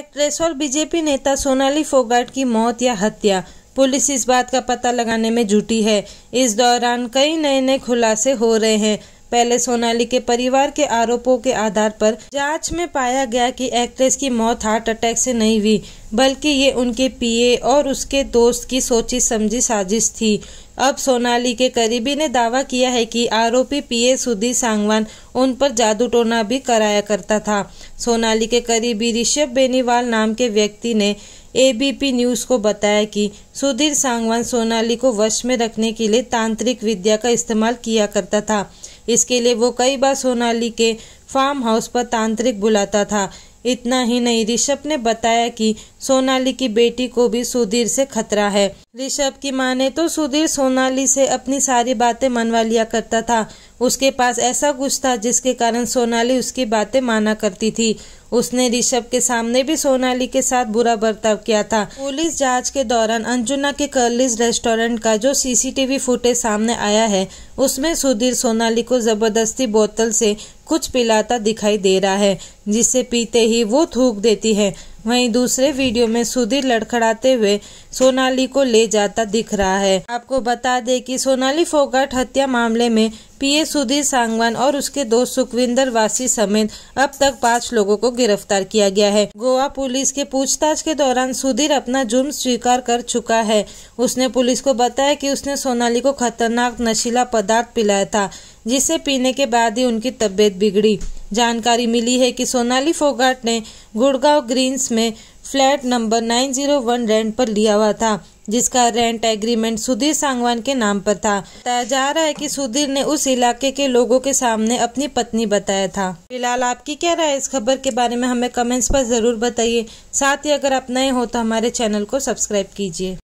actress और BJP नेता सोनाली फोगाट की मौत या हत्या पुलिस इस बात का पता लगाने में जुटी है इस दौरान कई नए नए खुलासे हो रहे हैं पहले सोनाली के परिवार के आरोपों के आधार पर जांच में पाया गया कि एक्ट्रेस की मौत हार्ट अटैक से नहीं हुई बल्कि ये उनके पीए और उसके दोस्त की सोची समझी साजिश थी अब सोनाली के करीबी ने दावा किया है कि आरोपी पीए सुधीर सांगवान उन पर जादू टोना भी कराया करता था सोनाली के करीबी ऋषभ बेनीवाल नाम के व्यक्ति ने एबीपी न्यूज को बताया कि सुधीर सांगवान सोनाली को वश में रखने के लिए तांत्रिक विद्या का इस्तेमाल किया करता था इसके लिए वो कई बार सोनाली के फार्म हाउस पर तांत्रिक बुलाता था इतना ही नहीं ऋषभ ने बताया कि सोनाली की बेटी को भी सुधीर से खतरा है ऋषभ की माने तो सुधीर सोनाली से अपनी सारी बातें मनवा लिया करता था उसके पास ऐसा कुछ था जिसके कारण सोनाली उसकी बातें माना करती थी उसने ऋषभ के सामने भी सोनाली के साथ बुरा बर्ताव किया था पुलिस जांच के दौरान अंजुना के कर्लिस रेस्टोरेंट का जो सीसीटीवी फुटेज सामने आया है उसमें सुधीर सोनाली को जबरदस्ती बोतल से कुछ पिलाता दिखाई दे रहा है जिसे पीते ही वो थूक देती है वहीं दूसरे वीडियो में सुधीर लड़खड़ाते हुए सोनाली को ले जाता दिख रहा है आपको बता दें कि सोनाली फोगाट हत्या मामले में पीए सुधीर सांगवान और उसके दोस्त सुखविंदर वासी समेत अब तक पाँच लोगों को गिरफ्तार किया गया है गोवा पुलिस के पूछताछ के दौरान सुधीर अपना जुर्म स्वीकार कर चुका है उसने पुलिस को बताया कि उसने सोनाली को खतरनाक नशीला पदार्थ पिलाया था जिसे पीने के बाद ही उनकी तबीयत बिगड़ी जानकारी मिली है कि सोनाली फोगाट ने गुड़गांव ग्रीन्स में फ्लैट नंबर 901 रेंट पर लिया हुआ था जिसका रेंट एग्रीमेंट सुधीर सांगवान के नाम पर था बताया जा रहा है कि सुधीर ने उस इलाके के लोगों के सामने अपनी पत्नी बताया था फिलहाल आपकी क्या राय इस खबर के बारे में हमें कमेंट्स पर जरूर बताइए साथ ही अगर आप नए हो तो हमारे चैनल को सब्सक्राइब कीजिए